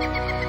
thank you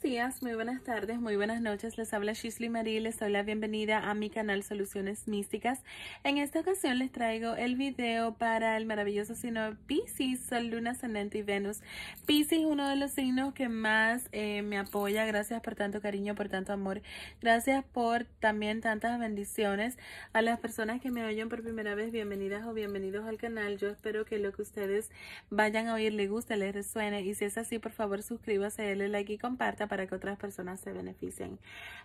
buenos días, muy buenas tardes, muy buenas noches. Les habla Shisley Marie, les doy la bienvenida a mi canal Soluciones Místicas. En esta ocasión les traigo el video para el maravilloso signo Pisces, Sol, Luna, Ascendente y Venus. Pisces es uno de los signos que más eh, me apoya. Gracias por tanto cariño, por tanto amor. Gracias por también tantas bendiciones. A las personas que me oyen por primera vez, bienvenidas o bienvenidos al canal. Yo espero que lo que ustedes vayan a oír les guste, les resuene. Y si es así, por favor suscríbase, denle like y compartan para que otras personas se beneficien.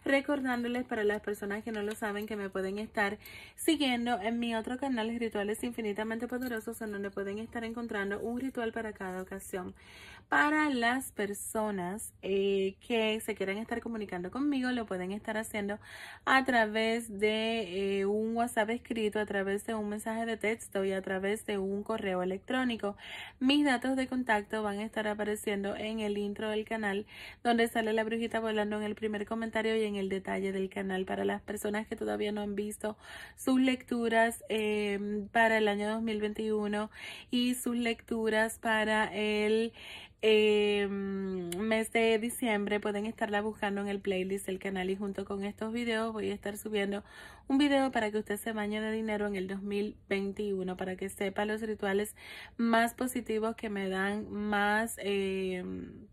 Recordándoles para las personas que no lo saben que me pueden estar siguiendo en mi otro canal Rituales Infinitamente Poderosos en donde pueden estar encontrando un ritual para cada ocasión. Para las personas eh, que se quieran estar comunicando conmigo lo pueden estar haciendo a través de eh, un WhatsApp escrito, a través de un mensaje de texto y a través de un correo electrónico. Mis datos de contacto van a estar apareciendo en el intro del canal donde sale la brujita volando en el primer comentario y en el detalle del canal. Para las personas que todavía no han visto sus lecturas em, para el año 2021 y sus lecturas para el em, mes de diciembre pueden estarla buscando en el playlist del canal y junto con estos videos voy a estar subiendo un video para que usted se bañe de dinero en el 2021 para que sepa los rituales más positivos que me dan más em,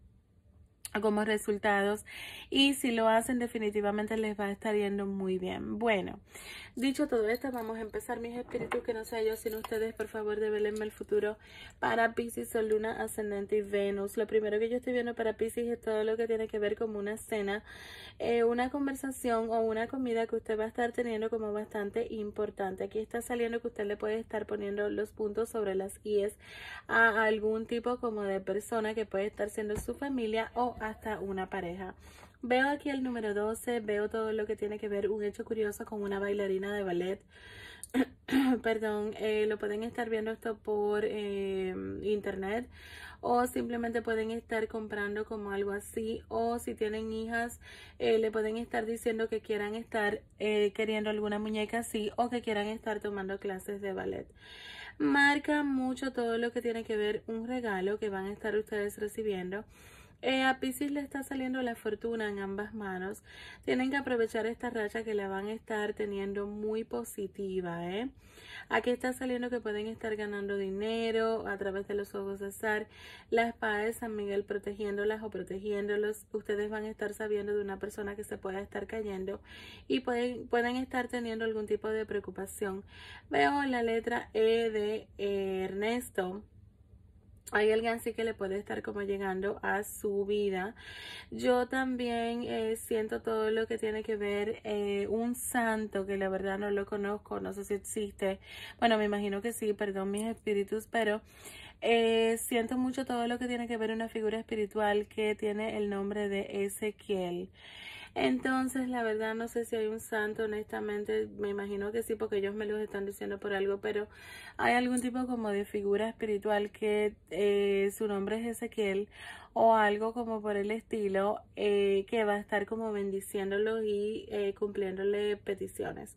como resultados y si lo hacen definitivamente les va a estar yendo muy bien bueno dicho todo esto vamos a empezar mis espíritus que no sea yo sino ustedes por favor develenme el futuro para Pisces o Luna Ascendente y Venus lo primero que yo estoy viendo para Pisces es todo lo que tiene que ver con una cena eh, una conversación o una comida que usted va a estar teniendo como bastante importante aquí está saliendo que usted le puede estar poniendo los puntos sobre las IES a algún tipo como de persona que puede estar siendo su familia o hasta una pareja. Veo aquí el número 12, veo todo lo que tiene que ver un hecho curioso con una bailarina de ballet. Perdón, eh, lo pueden estar viendo esto por em, internet o simplemente pueden estar comprando como algo así o si tienen hijas eh, le pueden estar diciendo que quieran estar eh, queriendo alguna muñeca así o que quieran estar tomando clases de ballet marca mucho todo lo que tiene que ver un regalo que van a estar ustedes recibiendo eh, a Pisces le está saliendo la fortuna en ambas manos. Tienen que aprovechar esta racha que la van a estar teniendo muy positiva. ¿eh? Aquí está saliendo que pueden estar ganando dinero a través de los ojos de azar. Las espada San Miguel protegiéndolas o protegiéndolos. Ustedes van a estar sabiendo de una persona que se pueda estar cayendo y pueden, pueden estar teniendo algún tipo de preocupación. Veo la letra E de Ernesto hay alguien así que le puede estar como llegando a su vida. Yo también eh, siento todo lo que tiene que ver eh, un santo que la verdad no lo conozco, no sé si existe. Bueno, me imagino que sí, perdón mis espíritus, pero eh, siento mucho todo lo que tiene que ver una figura espiritual que tiene el nombre de Ezequiel. Entonces, la verdad, no sé si hay un santo, honestamente, me imagino que sí, porque ellos me los están diciendo por algo, pero hay algún tipo como de figura espiritual que eh, su nombre es Ezequiel o algo como por el estilo eh, que va a estar como bendiciéndolo y eh, cumpliéndole peticiones.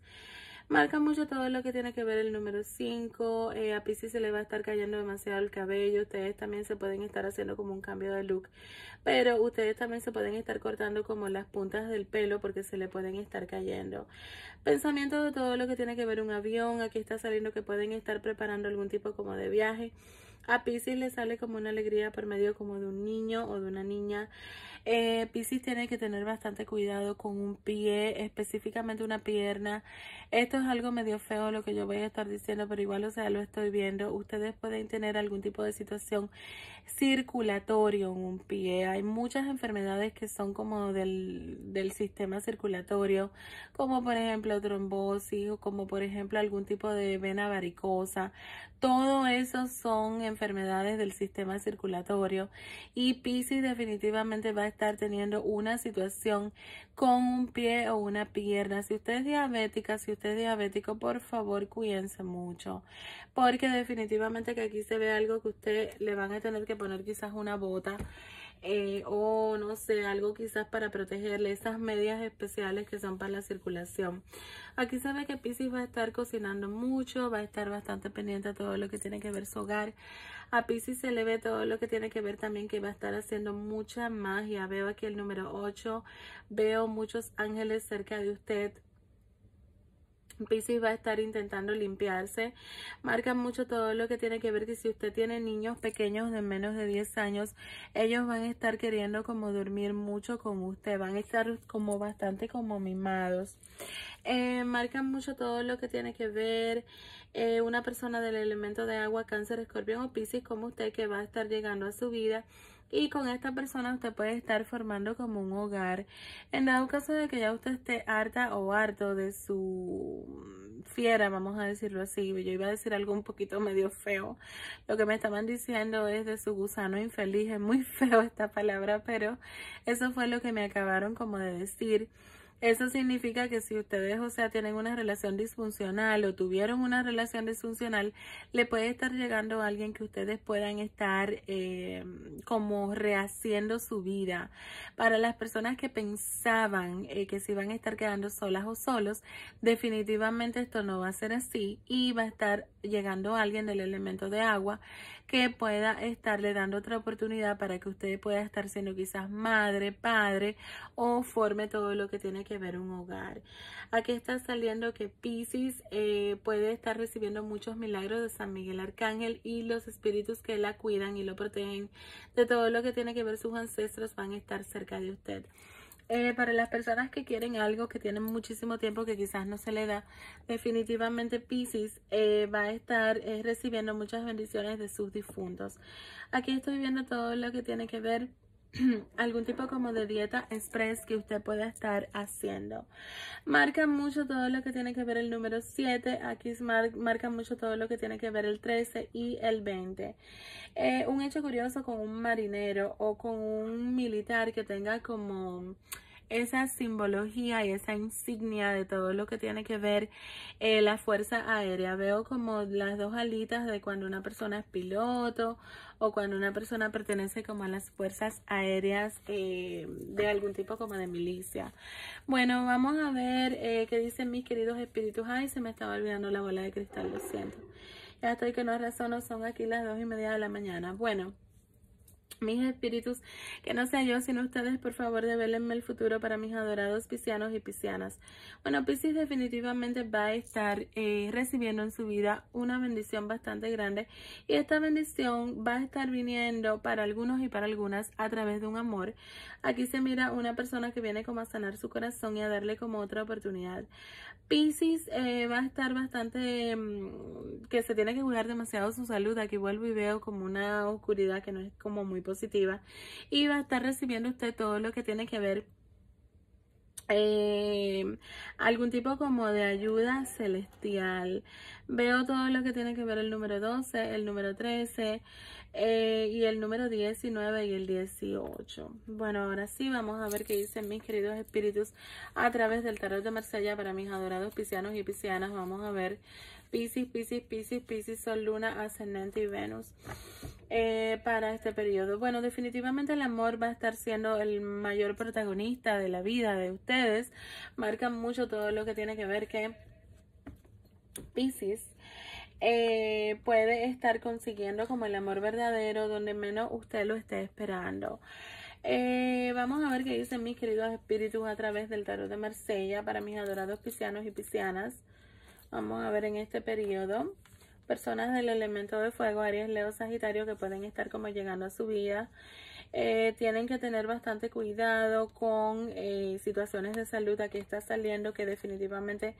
Marca mucho todo lo que tiene que ver el número 5. Eh, a Pisces se le va a estar cayendo demasiado el cabello. Ustedes también se pueden estar haciendo como un cambio de look. Pero ustedes también se pueden estar cortando como las puntas del pelo porque se le pueden estar cayendo. Pensamiento de todo lo que tiene que ver un avión. Aquí está saliendo que pueden estar preparando algún tipo como de viaje. A Pisces le sale como una alegría por medio como de un niño o de una niña. Eh, Pisces tiene que tener bastante cuidado con un pie, específicamente una pierna. Esto es algo medio feo lo que yo voy a estar diciendo, pero igual, o sea, lo estoy viendo. Ustedes pueden tener algún tipo de situación circulatorio en un pie. Hay muchas enfermedades que son como del, del sistema circulatorio, como por ejemplo trombosis o como por ejemplo algún tipo de vena varicosa. Todo eso son enfermedades enfermedades del sistema circulatorio y Pisces definitivamente va a estar teniendo una situación con un pie o una pierna. Si usted es diabética, si usted es diabético, por favor cuídense mucho porque definitivamente que aquí se ve algo que usted le van a tener que poner quizás una bota. Eh, o no sé, algo quizás para protegerle, esas medias especiales que son para la circulación. Aquí sabe que Pisces va a estar cocinando mucho, va a estar bastante pendiente a todo lo que tiene que ver su hogar. A Pisces se le ve todo lo que tiene que ver también que va a estar haciendo mucha magia. Veo aquí el número 8, veo muchos ángeles cerca de usted, Pisces va a estar intentando limpiarse. Marca mucho todo lo que tiene que ver que si usted tiene niños pequeños de menos de 10 años, ellos van a estar queriendo como dormir mucho con usted. Van a estar como bastante como mimados. Eh, marca marcan mucho todo lo que tiene que ver eh, una persona del elemento de agua, cáncer, escorpión o Pisces como usted que va a estar llegando a su vida y con esta persona usted puede estar formando como un hogar. En dado caso de que ya usted esté harta o harto de su mm, fiera, vamos a decirlo así, yo iba a decir algo un poquito medio feo, lo que me estaban diciendo es de su gusano infeliz, es muy feo esta palabra, pero eso fue lo que me acabaron como de decir. Eso significa que si ustedes, o sea, tienen una relación disfuncional o tuvieron una relación disfuncional, le puede estar llegando alguien que ustedes puedan estar em, como rehaciendo su vida. Para las personas que pensaban eh, que se iban a estar quedando solas o solos, definitivamente esto no va a ser así y va a estar llegando alguien del elemento de agua que pueda estarle dando otra oportunidad para que ustedes pueda estar siendo quizás madre, padre o forme todo lo que tiene que ver un hogar. Aquí está saliendo que Pisces eh, puede estar recibiendo muchos milagros de San Miguel Arcángel y los espíritus que la cuidan y lo protegen de todo lo que tiene que ver sus ancestros van a estar cerca de usted. Eh, para las personas que quieren algo que tienen muchísimo tiempo que quizás no se le da, definitivamente Pisces eh, va a estar recibiendo muchas bendiciones de sus difuntos. Aquí estoy viendo todo lo que tiene que ver algún tipo como de dieta express que usted pueda estar haciendo. Marca mucho todo lo que tiene que ver el número 7, aquí marca mucho todo lo que tiene que ver el 13 y el 20. Eh, un hecho curioso con un marinero o con un militar que tenga como esa simbología y esa insignia de todo lo que tiene que ver eh, la fuerza aérea. Veo como las dos alitas de cuando una persona es piloto o cuando una persona pertenece como a las fuerzas aéreas eh, de algún tipo como de milicia. Bueno, vamos a ver eh, qué dicen mis queridos espíritus. Ay, se me estaba olvidando la bola de cristal, lo siento. Ya estoy que no razono, son aquí las dos y media de la mañana. Bueno. Mis espíritus, que no sea yo sino ustedes, por favor, develenme el futuro para mis adorados piscianos y piscianas. Bueno, Piscis definitivamente va a estar eh, recibiendo en su vida una bendición bastante grande y esta bendición va a estar viniendo para algunos y para algunas a través de un amor. Aquí se mira una persona que viene como a sanar su corazón y a darle como otra oportunidad. Piscis eh, va a estar bastante, mm, que se tiene que cuidar demasiado su salud. Aquí vuelvo y veo como una oscuridad que no es como muy y va a estar recibiendo usted todo lo que tiene que ver em, algún tipo como de ayuda celestial. Veo todo lo que tiene que ver el número 12, el número 13 eh, y el número 19 y el 18. Bueno, ahora sí vamos a ver qué dicen mis queridos espíritus a través del tarot de Marsella para mis adorados piscianos y piscianas. Vamos a ver Pisces, Pisces, Pisces, Pisces, Sol, Luna, Ascendente y Venus eh, para este periodo. Bueno, definitivamente el amor va a estar siendo el mayor protagonista de la vida de ustedes. Marca mucho todo lo que tiene que ver que Pisces eh, puede estar consiguiendo como el amor verdadero donde menos usted lo esté esperando. Eh, vamos a ver qué dicen mis queridos espíritus a través del tarot de Marsella para mis adorados piscianos y piscianas. Vamos a ver en este periodo personas del elemento de fuego, Aries, Leo, Sagitario, que pueden estar como llegando a su vida eh, tienen que tener bastante cuidado con eh, situaciones de salud aquí está saliendo que definitivamente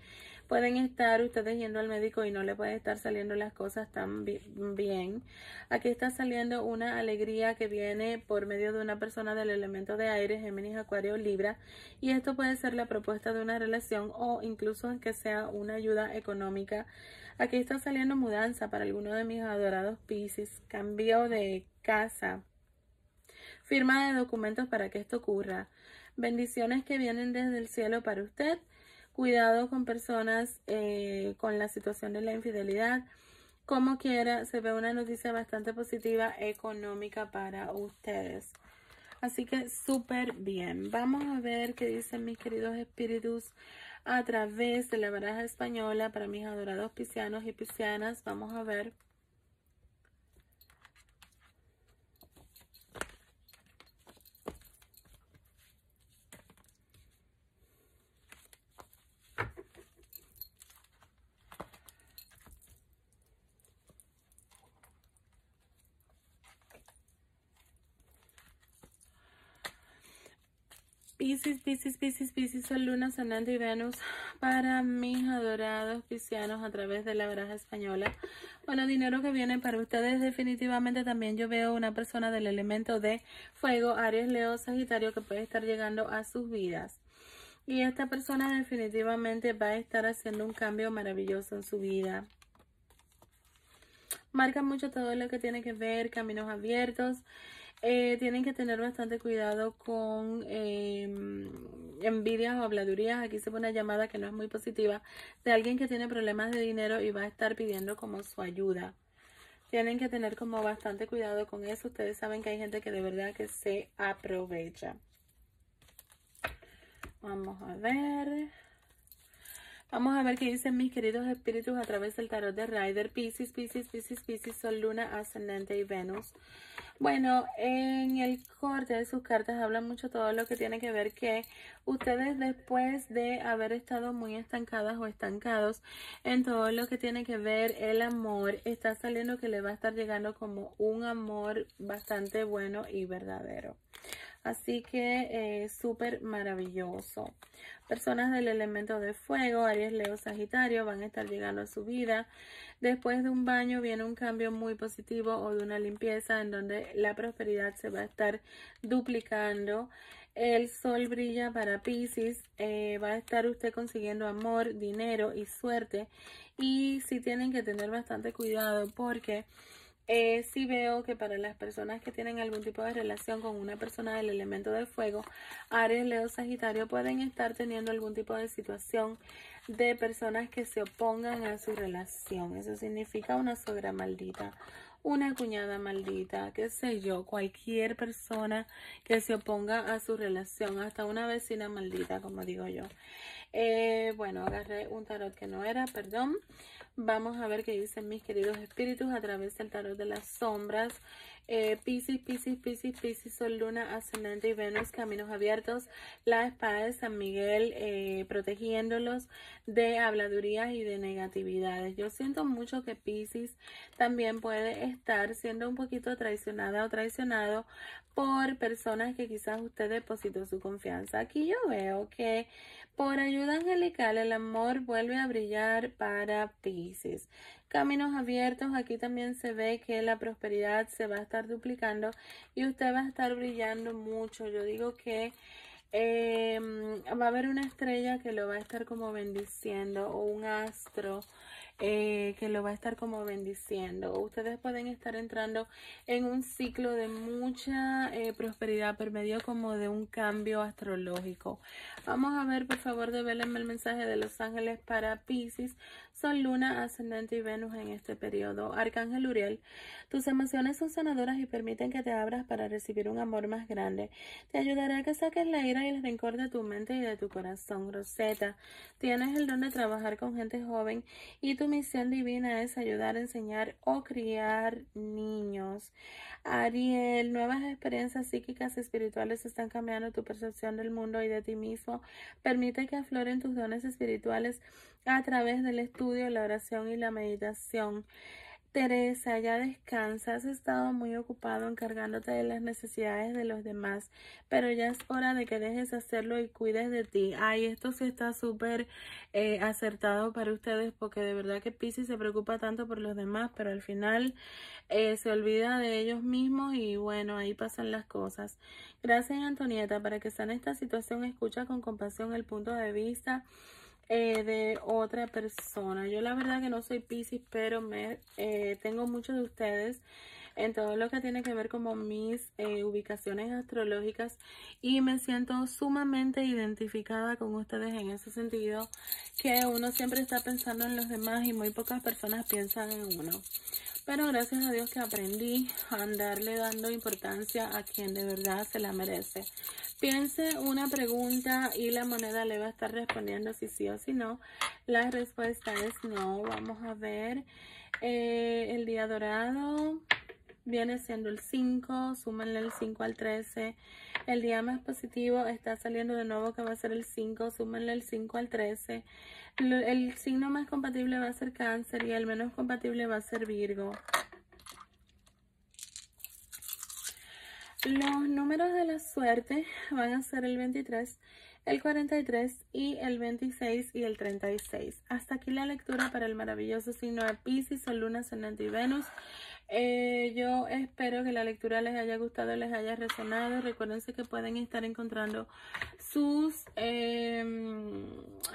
pueden estar ustedes yendo al médico y no le pueden estar saliendo las cosas tan bien aquí está saliendo una alegría que viene por medio de una persona del elemento de aire Géminis Acuario Libra y esto puede ser la propuesta de una relación o incluso que sea una ayuda económica aquí está saliendo mudanza para alguno de mis adorados Pisces cambio de casa firma de documentos para que esto ocurra. Bendiciones que vienen desde el cielo para usted. Cuidado con personas eh, con la situación de la infidelidad. Como quiera, se ve una noticia bastante positiva económica para ustedes. Así que súper bien. Vamos a ver qué dicen mis queridos espíritus a través de la baraja española para mis adorados piscianos y piscianas. Vamos a ver Pisces, Pisces, Pisces, Pisces, Sol, Luna, Sonante y Venus para mis adorados piscianos a través de la baraja española. Bueno, dinero que viene para ustedes definitivamente también yo veo una persona del elemento de fuego, Aries, Leo, Sagitario que puede estar llegando a sus vidas. Y esta persona definitivamente va a estar haciendo un cambio maravilloso en su vida. Marca mucho todo lo que tiene que ver, caminos abiertos. Eh, tienen que tener bastante cuidado con em, envidias o habladurías. Aquí se pone una llamada que no es muy positiva de alguien que tiene problemas de dinero y va a estar pidiendo como su ayuda. Tienen que tener como bastante cuidado con eso. Ustedes saben que hay gente que de verdad que se aprovecha. Vamos a ver. Vamos a ver qué dicen mis queridos espíritus a través del tarot de Rider. Pisces, Pisces, Pisces, Pisces, Sol, Luna, Ascendente y Venus. Bueno, en el corte de sus cartas habla mucho todo lo que tiene que ver que ustedes después de haber estado muy estancadas o estancados en todo lo que tiene que ver el amor, está saliendo que le va a estar llegando como un amor bastante bueno y verdadero. Así que eh, súper maravilloso. Personas del elemento de fuego, Aries, Leo, Sagitario, van a estar llegando a su vida. Después de un baño viene un cambio muy positivo o de una limpieza en donde la prosperidad se va a estar duplicando. El sol brilla para Pisces, eh, va a estar usted consiguiendo amor, dinero y suerte. Y sí tienen que tener bastante cuidado porque eh, si veo que para las personas que tienen algún tipo de relación con una persona del elemento de fuego, Aries, Leo, Sagitario pueden estar teniendo algún tipo de situación de personas que se opongan a su relación. Eso significa una sogra maldita, una cuñada maldita, qué sé yo, cualquier persona que se oponga a su relación, hasta una vecina maldita, como digo yo. Eh, bueno, agarré un tarot que no era, perdón. Vamos a ver qué dicen mis queridos espíritus a través del tarot de las sombras. Eh, Pisces, Pisces, Pisces, Pisces, Sol, Luna, Ascendente y Venus, caminos abiertos. La espada de San Miguel eh, protegiéndolos de habladurías y de negatividades. Yo siento mucho que Pisces también puede estar siendo un poquito traicionada o traicionado por personas que quizás usted depositó su confianza. Aquí yo veo que por ayuda angelical, el amor vuelve a brillar para Pisces. Caminos abiertos, aquí también se ve que la prosperidad se va a estar duplicando y usted va a estar brillando mucho. Yo digo que em, va a haber una estrella que lo va a estar como bendiciendo o un astro eh, que lo va a estar como bendiciendo. Ustedes pueden estar entrando en un ciclo de mucha eh, prosperidad por medio como de un cambio astrológico. Vamos a ver, por favor, develenme el mensaje de los ángeles para Pisces Luna, Ascendente y Venus en este periodo. Arcángel Uriel, tus emociones son sanadoras y permiten que te abras para recibir un amor más grande. Te ayudará a que saques la ira y el rencor de tu mente y de tu corazón. Rosetta, tienes el don de trabajar con gente joven y tu misión divina es ayudar a enseñar o criar niños. Ariel, nuevas experiencias psíquicas y espirituales están cambiando tu percepción del mundo y de ti mismo. Permite que afloren tus dones espirituales a través del estudio, la oración y la meditación. Teresa, ya descansa, has estado muy ocupado encargándote de las necesidades de los demás, pero ya es hora de que dejes de hacerlo y cuides de ti. Ay, esto sí está súper eh, acertado para ustedes porque de verdad que Pisces se preocupa tanto por los demás, pero al final eh, se olvida de ellos mismos y bueno, ahí pasan las cosas. Gracias Antonieta, para que en esta situación, escucha con compasión el punto de vista eh, de otra persona. Yo la verdad que no soy Piscis, pero me eh, tengo muchos de ustedes en todo lo que tiene que ver como mis eh, ubicaciones astrológicas y me siento sumamente identificada con ustedes en ese sentido que uno siempre está pensando en los demás y muy pocas personas piensan en uno. Pero gracias a Dios que aprendí a andarle dando importancia a quien de verdad se la merece. Piense una pregunta y la moneda le va a estar respondiendo si sí o si no. La respuesta es no. Vamos a ver eh, el día dorado viene siendo el 5, súmenle el 5 al 13. El día más positivo está saliendo de nuevo que va a ser el 5, súmenle el 5 al 13. El, signo más compatible va a ser cáncer y el menos compatible va a ser Virgo. Los números de la suerte van a ser el 23, el 43 y el 26 y el 36. Hasta aquí la lectura para el maravilloso signo de Pisces, la Luna, Ascendente y Venus. Eh, yo espero que la lectura les haya gustado, les haya resonado. Recuerden que pueden estar encontrando sus em,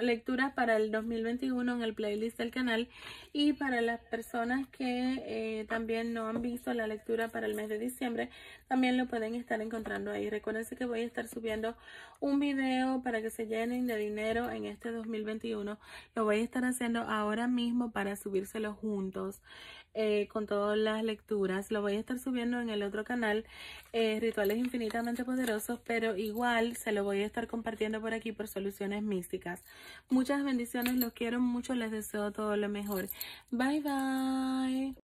lecturas para el 2021 en el playlist del canal. Y para las personas que eh, también no han visto la lectura para el mes de diciembre, también lo pueden estar encontrando ahí. Recuerden que voy a estar subiendo un video para que se llenen de dinero en este 2021. Lo voy a estar haciendo ahora mismo para subírselo juntos. Eh, con todas las lecturas. Lo voy a estar subiendo en el otro canal, eh, Rituales Infinitamente Poderosos, pero igual se lo voy a estar compartiendo por aquí por Soluciones Místicas. Muchas bendiciones, los quiero mucho, les deseo todo lo mejor. Bye, bye.